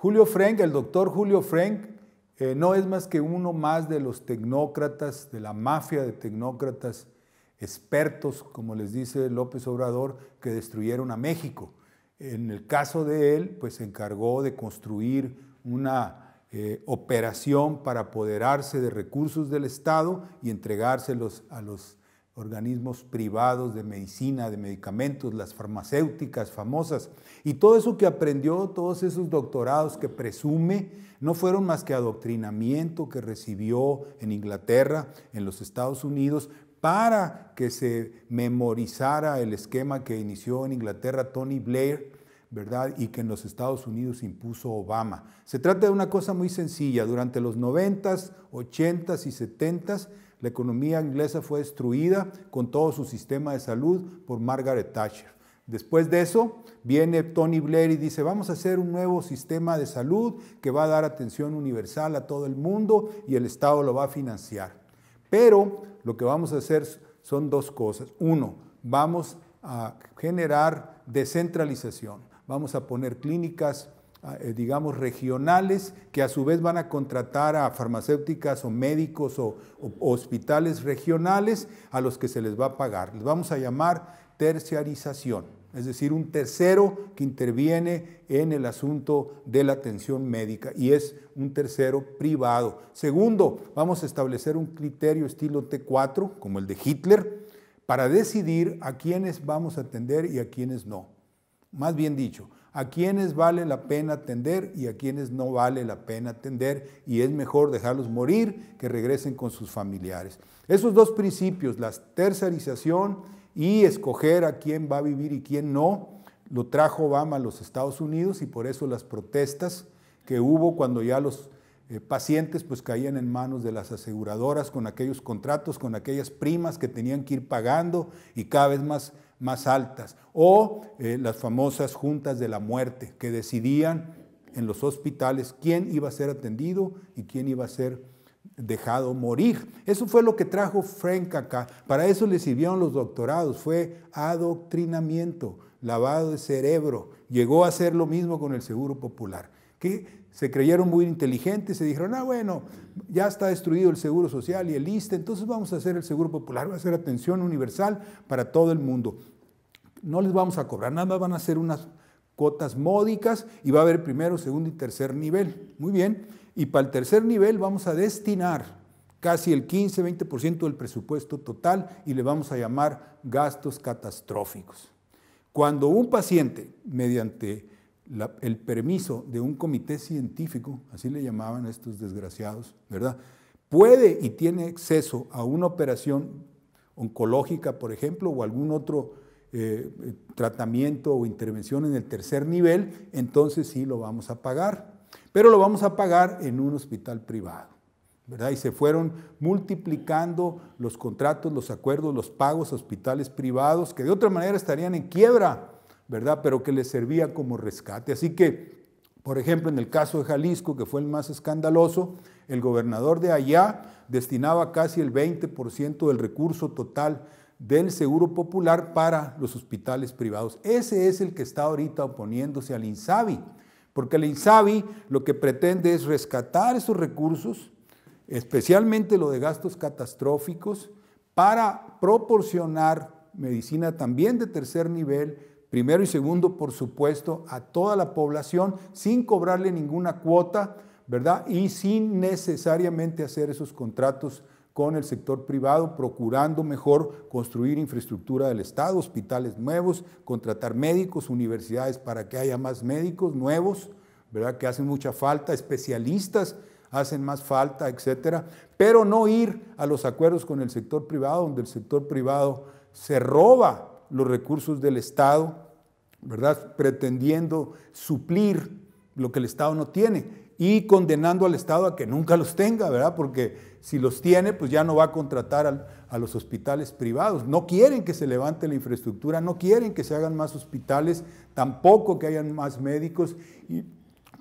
Julio Frank, el doctor Julio Frank, eh, no es más que uno más de los tecnócratas, de la mafia de tecnócratas expertos, como les dice López Obrador, que destruyeron a México. En el caso de él, pues se encargó de construir una eh, operación para apoderarse de recursos del Estado y entregárselos a los organismos privados de medicina, de medicamentos, las farmacéuticas famosas. Y todo eso que aprendió, todos esos doctorados que presume, no fueron más que adoctrinamiento que recibió en Inglaterra, en los Estados Unidos, para que se memorizara el esquema que inició en Inglaterra Tony Blair, ¿verdad? Y que en los Estados Unidos impuso Obama. Se trata de una cosa muy sencilla. Durante los 90s, 80s y 70s, la economía inglesa fue destruida con todo su sistema de salud por Margaret Thatcher. Después de eso, viene Tony Blair y dice, vamos a hacer un nuevo sistema de salud que va a dar atención universal a todo el mundo y el Estado lo va a financiar. Pero lo que vamos a hacer son dos cosas. Uno, vamos a generar descentralización. Vamos a poner clínicas Ah, eh, digamos, regionales, que a su vez van a contratar a farmacéuticas o médicos o, hospitales regionales a los que se les va a pagar. Les vamos a llamar terciarización, es decir, un tercero que interviene en el asunto de la atención médica y es un tercero privado. Segundo, vamos a establecer un criterio estilo T4, como el de Hitler, para decidir a quiénes vamos a atender y a quiénes no. Más bien dicho, a quienes vale la pena atender y a quienes no vale la pena atender y es mejor dejarlos morir que regresen con sus familiares. Esos dos principios, la tercerización y escoger a quién va a vivir y quién no, lo trajo Obama a los Estados Unidos y por eso las protestas que hubo cuando ya los eh, pacientes pues caían en manos de las aseguradoras con aquellos contratos, con aquellas primas que tenían que ir pagando y cada vez más más altas, o eh, las famosas juntas de la muerte, que decidían en los hospitales quién iba a ser atendido y quién iba a ser dejado morir. Eso fue lo que trajo Frank acá. Para eso le sirvieron los doctorados, fue adoctrinamiento, lavado de cerebro. Llegó a hacer lo mismo con el Seguro Popular. ¿Qué, se creyeron muy inteligentes, se dijeron, ah, bueno, ya está destruido el Seguro Social y el ISTE, entonces vamos a hacer el Seguro Popular, va a ser atención universal para todo el mundo. No les vamos a cobrar, nada van a ser unas cuotas módicas y va a haber primero, segundo y tercer nivel. Muy bien, y para el tercer nivel vamos a destinar casi el 15-20% del presupuesto total y le vamos a llamar gastos catastróficos. Cuando un paciente, mediante el permiso de un comité científico, así le llamaban a estos desgraciados, ¿verdad? Puede y tiene acceso a una operación oncológica, por ejemplo, o algún otro eh, tratamiento o intervención en el tercer nivel, entonces sí lo vamos a pagar. Pero lo vamos a pagar en un hospital privado. ¿verdad? Y se fueron multiplicando los contratos, los acuerdos, los pagos a hospitales privados que de otra manera estarían en quiebra ¿verdad? Pero que les servía como rescate. Así que, por ejemplo, en el caso de Jalisco, que fue el más escandaloso, el gobernador de allá destinaba casi el 20% del recurso total del Seguro Popular para los hospitales privados. Ese es el que está ahorita oponiéndose al INSABI, porque el INSABI lo que pretende es rescatar esos recursos, especialmente lo de gastos catastróficos, para proporcionar medicina también de tercer nivel, primero y segundo, por supuesto, a toda la población sin cobrarle ninguna cuota, ¿verdad? Y sin necesariamente hacer esos contratos con el sector privado, procurando mejor construir infraestructura del Estado, hospitales nuevos, contratar médicos, universidades para que haya más médicos nuevos, ¿verdad? Que hacen mucha falta, especialistas hacen más falta, etcétera, pero no ir a los acuerdos con el sector privado, donde el sector privado se roba los recursos del Estado, ¿verdad? Pretendiendo suplir lo que el Estado no tiene y condenando al Estado a que nunca los tenga, ¿verdad? Porque si los tiene, pues ya no va a contratar a los hospitales privados. No quieren que se levante la infraestructura, no quieren que se hagan más hospitales, tampoco que hayan más médicos y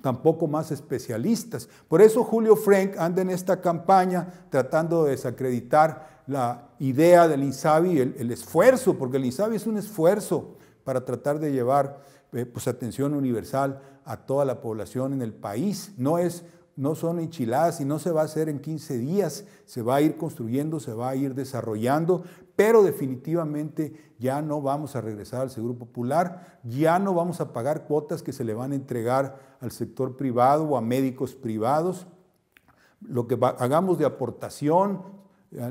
tampoco más especialistas. Por eso Julio Frank anda en esta campaña tratando de desacreditar la idea del INSABI, el, esfuerzo, porque el INSABI es un esfuerzo para tratar de llevar eh, pues, atención universal a toda la población en el país. No, es, no son enchiladas y no se va a hacer en 15 días, se va a ir construyendo, se va a ir desarrollando, pero definitivamente ya no vamos a regresar al Seguro Popular, ya no vamos a pagar cuotas que se le van a entregar al sector privado o a médicos privados. Lo que hagamos de aportación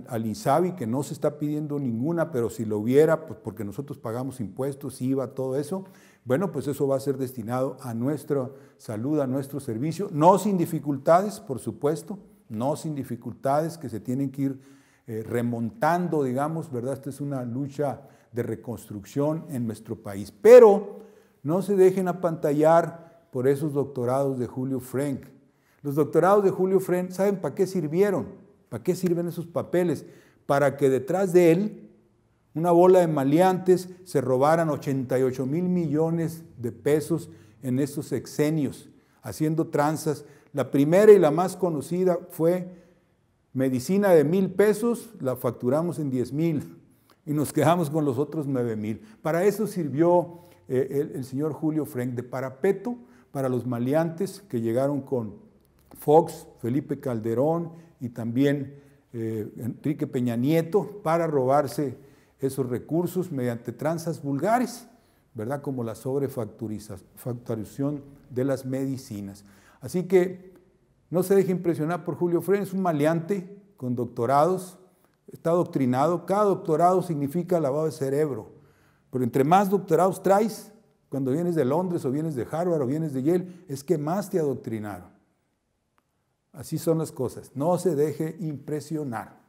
al INSABI, que no se está pidiendo ninguna, pero si lo hubiera, pues porque nosotros pagamos impuestos, IVA, todo eso, bueno, pues eso va a ser destinado a nuestra salud, a nuestro servicio, no sin dificultades, por supuesto, no sin dificultades que se tienen que ir eh, remontando, digamos, ¿verdad? Esta es una lucha de reconstrucción en nuestro país. Pero no se dejen apantallar por esos doctorados de Julio Frank. Los doctorados de Julio Frank, ¿saben para qué sirvieron? ¿Para qué sirven esos papeles? Para que detrás de él, una bola de maleantes se robaran 88 mil millones de pesos en esos exenios, haciendo tranzas. La primera y la más conocida fue medicina de mil pesos la facturamos en diez mil y nos quedamos con los otros nueve mil. Para eso sirvió eh, el, señor Julio Frenk de parapeto para los maleantes que llegaron con Fox, Felipe Calderón y también eh, Enrique Peña Nieto para robarse esos recursos mediante tranzas vulgares, ¿verdad? Como la sobrefacturización de las medicinas. Así que no se deje impresionar por Julio Freire, es un maleante con doctorados, está doctrinado. Cada doctorado significa lavado de cerebro. Pero entre más doctorados traes, cuando vienes de Londres o vienes de Harvard o vienes de Yale, es que más te adoctrinaron. Así son las cosas. No se deje impresionar.